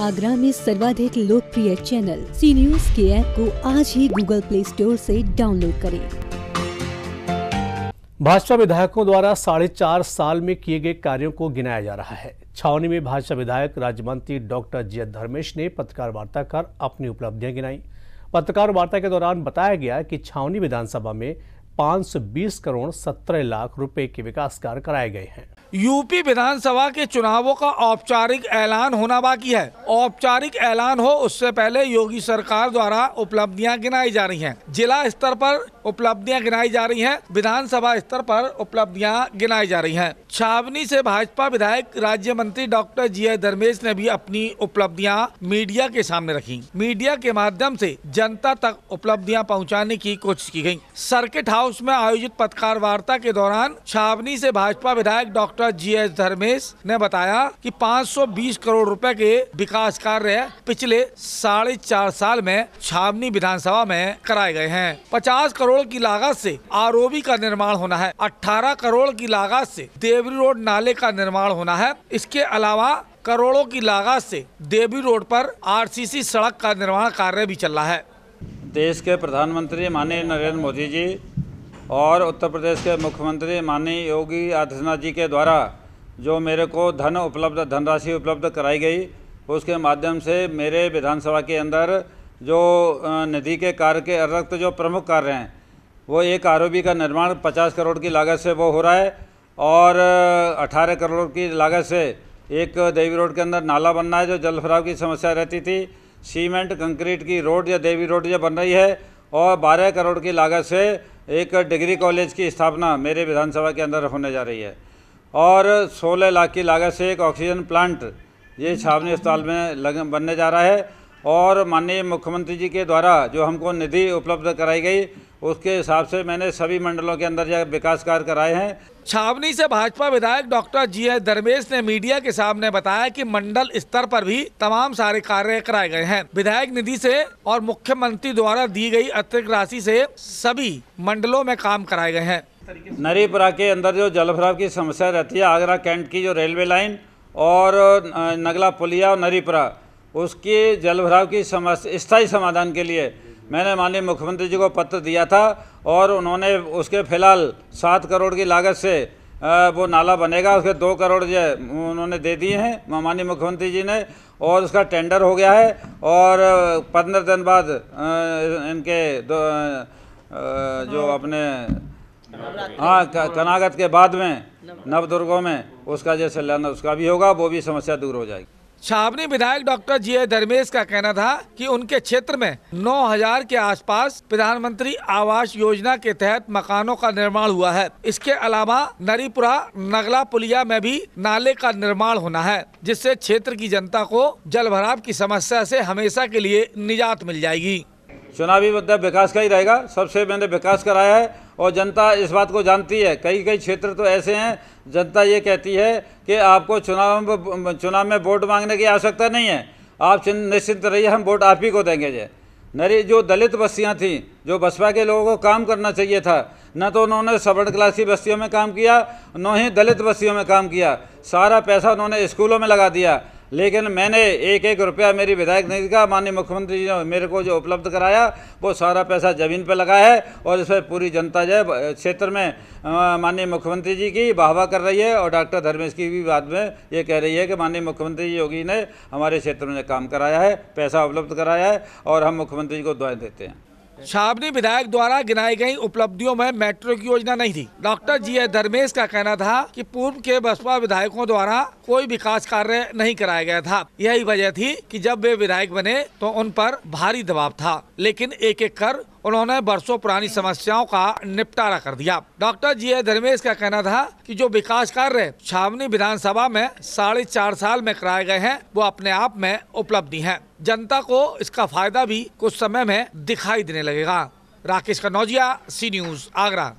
आगरा में सर्वाधिक लोकप्रिय चैनल सी न्यूज के ऐप को आज ही गूगल प्ले स्टोर से डाउनलोड करें भाजपा विधायकों द्वारा साढ़े चार साल में किए गए कार्यों को गिनाया जा रहा है छावनी में भाजपा विधायक राज्य मंत्री डॉक्टर जी धर्मेश ने पत्रकार वार्ता कर अपनी उपलब्धियां गिनाई पत्रकार वार्ता के दौरान बताया गया कि छावनी विधानसभा में 520 करोड़ 17 लाख रुपए के विकास कार्य कराए गए हैं यूपी विधानसभा के चुनावों का औपचारिक ऐलान होना बाकी है औपचारिक ऐलान हो उससे पहले योगी सरकार द्वारा उपलब्धियां गिनाई जा रही हैं जिला स्तर पर उपलब्धियां गिनाई जा रही हैं विधानसभा स्तर पर उपलब्धियां गिनाई जा रही हैं छावनी से भाजपा विधायक राज्य मंत्री डॉक्टर जी आई धर्मेश ने भी अपनी उपलब्धियाँ मीडिया के सामने रखी मीडिया के माध्यम ऐसी जनता तक उपलब्धियाँ पहुँचाने की कोशिश की गयी सर्किट हाउस में आयोजित पत्रकार वार्ता के दौरान छावनी ऐसी भाजपा विधायक डॉक्टर का जीएस धर्मेश ने बताया कि 520 करोड़ रुपए के विकास कार्य पिछले साढ़े चार साल में छावनी विधानसभा में कराए गए हैं 50 करोड़ की लागत से आरओबी का निर्माण होना है 18 करोड़ की लागत से देवरी रोड नाले का निर्माण होना है इसके अलावा करोड़ों की लागत से देवी रोड पर आरसीसी सड़क का निर्माण कार्य भी चल रहा है देश के प्रधानमंत्री माननीय नरेंद्र मोदी जी और उत्तर प्रदेश के मुख्यमंत्री माननीय योगी आदित्यनाथ जी के द्वारा जो मेरे को धन उपलब्ध धनराशि उपलब्ध कराई गई उसके माध्यम से मेरे विधानसभा के अंदर जो निधि के कार्य के अतिरिक्त जो प्रमुख कार्य हैं वो एक आर का निर्माण पचास करोड़ की लागत से वो हो रहा है और अठारह करोड़ की लागत से एक देवी रोड के अंदर नाला बनना है जो जलभराव की समस्या रहती थी सीमेंट कंक्रीट की रोड या देवी रोड जो बन रही है और बारह करोड़ की लागत से एक डिग्री कॉलेज की स्थापना मेरे विधानसभा के अंदर होने जा रही है और 16 लाख की लागत से एक ऑक्सीजन प्लांट ये छावनी अस्पताल में लग बनने जा रहा है और माननीय मुख्यमंत्री जी के द्वारा जो हमको निधि उपलब्ध कराई गई उसके हिसाब से मैंने सभी मंडलों के अंदर यह विकास कार्य कराए हैं छावनी से भाजपा विधायक डॉक्टर जी एस धर्मेश ने मीडिया के सामने बताया कि मंडल स्तर पर भी तमाम सारे कार्य कराए गए हैं विधायक निधि से और मुख्यमंत्री द्वारा दी गई अतिरिक्त राशि से सभी मंडलों में काम कराए गए हैं नरीपुरा के अंदर जो जल की समस्या रहती है आगरा कैंट की जो रेलवे लाइन और नगला पुलिया और नरीपुरा उसके जलभराव की समस्या स्थायी समाधान के लिए मैंने माननीय मुख्यमंत्री जी को पत्र दिया था और उन्होंने उसके फिलहाल सात करोड़ की लागत से वो नाला बनेगा उसके दो करोड़ जो उन्होंने दे दिए हैं माननीय मुख्यमंत्री जी ने और उसका टेंडर हो गया है और पंद्रह दिन बाद इनके दो जो अपने हाँ कनागत के बाद में नवदुर्गों में उसका जैसे सैलाना उसका भी होगा वो भी समस्या दूर हो जाएगी छावनी विधायक डॉक्टर जी धर्मेश का कहना था कि उनके क्षेत्र में 9000 के आसपास प्रधानमंत्री आवास योजना के तहत मकानों का निर्माण हुआ है इसके अलावा नरीपुरा नगला पुलिया में भी नाले का निर्माण होना है जिससे क्षेत्र की जनता को जल भराव की समस्या से हमेशा के लिए निजात मिल जाएगी चुनावी मुद्दा विकास का ही रहेगा सबसे मैंने विकास कराया है और जनता इस बात को जानती है कई कई क्षेत्र तो ऐसे हैं जनता ये कहती है कि आपको चुनाव चुनाव में वोट मांगने की आवश्यकता नहीं है आप निश्चिंत रहिए हम वोट आप ही को देंगे जे नरी जो दलित बस्तियाँ थीं जो बसपा के लोगों को काम करना चाहिए था न तो उन्होंने सवर्ण क्लासी बस्तियों में काम किया न ही दलित बस्तियों में काम किया सारा पैसा उन्होंने स्कूलों में लगा दिया लेकिन मैंने एक एक रुपया मेरी विधायक निधि का माननीय मुख्यमंत्री जी ने मेरे को जो उपलब्ध कराया वो सारा पैसा ज़मीन पर लगा है और इसमें पूरी जनता जो है क्षेत्र में माननीय मुख्यमंत्री जी की वाहवा कर रही है और डॉक्टर धर्मेश की भी बाद में ये कह रही है कि माननीय मुख्यमंत्री योगी ने हमारे क्षेत्र में काम कराया है पैसा उपलब्ध कराया है और हम मुख्यमंत्री जी को दुआएँ देते हैं छावनी विधायक द्वारा गिनाई गई उपलब्धियों में मेट्रो की योजना नहीं थी डॉक्टर जी एस धर्मेश का कहना था कि पूर्व के बसपा विधायकों द्वारा कोई विकास कार्य नहीं कराया गया था यही वजह थी कि जब वे विधायक बने तो उन पर भारी दबाव था लेकिन एक एक कर उन्होंने बरसों पुरानी समस्याओं का निपटारा कर दिया डॉक्टर जी ए धर्मेश का कहना था कि जो विकास कार्य छावनी विधानसभा में साढ़े चार साल में कराए गए हैं वो अपने आप में उपलब्धि है जनता को इसका फायदा भी कुछ समय में दिखाई देने लगेगा राकेश कनौजिया सी न्यूज आगरा